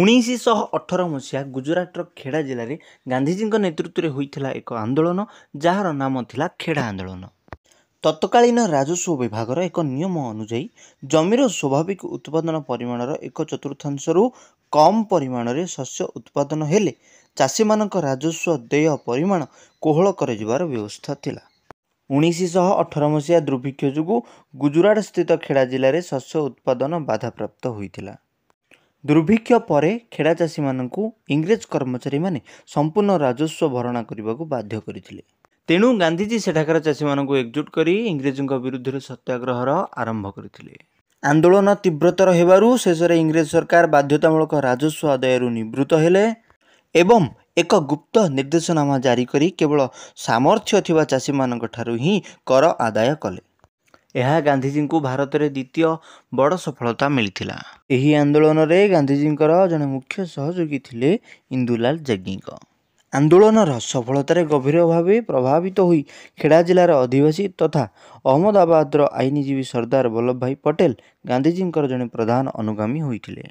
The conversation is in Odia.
ଉଣେଇଶଶହ ଅଠର ମସିହା ଗୁଜୁରାଟର ଖେଡ଼ା ଜିଲ୍ଲାରେ ଗାନ୍ଧିଜୀଙ୍କ ନେତୃତ୍ୱରେ ହୋଇଥିଲା ଏକ ଆନ୍ଦୋଳନ ଯାହାର ନାମ ଥିଲା ଖେଡ଼ା ଆନ୍ଦୋଳନ ତତ୍କାଳୀନ ରାଜସ୍ୱ ବିଭାଗର ଏକ ନିୟମ ଅନୁଯାୟୀ ଜମିର ସ୍ୱାଭାବିକ ଉତ୍ପାଦନ ପରିମାଣର ଏକ ଚତୁର୍ଥାଂଶରୁ କମ୍ ପରିମାଣରେ ଶସ୍ୟ ଉତ୍ପାଦନ ହେଲେ ଚାଷୀମାନଙ୍କ ରାଜସ୍ୱ ଦେୟ ପରିମାଣ କୋହଳ କରାଯିବାର ବ୍ୟବସ୍ଥା ଥିଲା ଉଣେଇଶଶହ ଅଠର ମସିହା ଦୁର୍ଭିକ୍ଷ ଯୋଗୁଁ ଗୁଜୁରାଟ ସ୍ଥିତ ଖେଡ଼ା ଜିଲ୍ଲାରେ ଶସ୍ୟ ଉତ୍ପାଦନ ବାଧାପ୍ରାପ୍ତ ହୋଇଥିଲା ଦୁର୍ଭିକ୍ଷ ପରେ ଖେଡ଼ା ଚାଷୀମାନଙ୍କୁ ଇଂରେଜ କର୍ମଚାରୀମାନେ ସମ୍ପୂର୍ଣ୍ଣ ରାଜସ୍ୱ ଭରଣା କରିବାକୁ ବାଧ୍ୟ କରିଥିଲେ ତେଣୁ ଗାନ୍ଧିଜୀ ସେଠାକାର ଚାଷୀମାନଙ୍କୁ ଏକଜୁଟ କରି ଇଂରେଜଙ୍କ ବିରୁଦ୍ଧରେ ସତ୍ୟାଗ୍ରହର ଆରମ୍ଭ କରିଥିଲେ ଆନ୍ଦୋଳନ ତୀବ୍ରତର ହେବାରୁ ଶେଷରେ ଇଂରେଜ ସରକାର ବାଧ୍ୟତାମୂଳକ ରାଜସ୍ୱ ଆଦାୟରୁ ନିବୃତ୍ତ ହେଲେ ଏବଂ ଏକ ଗୁପ୍ତ ନିର୍ଦ୍ଦେଶନାମା ଜାରି କରି କେବଳ ସାମର୍ଥ୍ୟ ଥିବା ଚାଷୀମାନଙ୍କଠାରୁ ହିଁ କର ଆଦାୟ କଲେ ଏହା ଗାନ୍ଧିଜୀଙ୍କୁ ଭାରତରେ ଦ୍ୱିତୀୟ ବଡ଼ ସଫଳତା ମିଳିଥିଲା ଏହି ଆନ୍ଦୋଳନରେ ଗାନ୍ଧିଜୀଙ୍କର ଜଣେ ମୁଖ୍ୟ ସହଯୋଗୀ ଥିଲେ ଇନ୍ଦୁଲାଲ ଜଗିଙ୍କ ଆନ୍ଦୋଳନର ସଫଳତାରେ ଗଭୀର ଭାବେ ପ୍ରଭାବିତ ହୋଇ ଖେଡ଼ା ଜିଲ୍ଲାର ଅଧିବାସୀ ତଥା ଅହମ୍ମଦାବାଦର ଆଇନଜୀବୀ ସର୍ଦ୍ଦାର ବଲ୍ଲଭ ଭାଇ ପଟେଲ ଗାନ୍ଧିଜୀଙ୍କର ଜଣେ ପ୍ରଧାନ ଅନୁଗାମୀ ହୋଇଥିଲେ